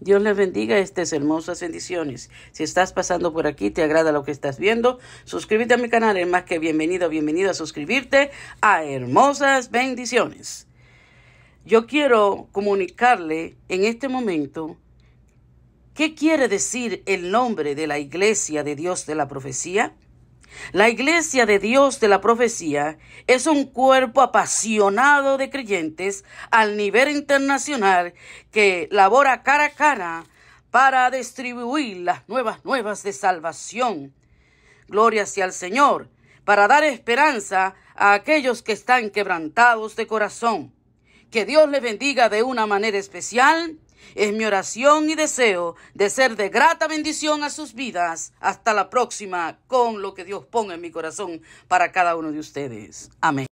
Dios les bendiga estas hermosas bendiciones. Si estás pasando por aquí, te agrada lo que estás viendo, suscríbete a mi canal. Es más que bienvenido, bienvenido a suscribirte a Hermosas Bendiciones. Yo quiero comunicarle en este momento qué quiere decir el nombre de la Iglesia de Dios de la Profecía. La iglesia de Dios de la profecía es un cuerpo apasionado de creyentes al nivel internacional que labora cara a cara para distribuir las nuevas nuevas de salvación. Gloria sea al Señor, para dar esperanza a aquellos que están quebrantados de corazón. Que Dios les bendiga de una manera especial es mi oración y deseo de ser de grata bendición a sus vidas. Hasta la próxima con lo que Dios ponga en mi corazón para cada uno de ustedes. Amén.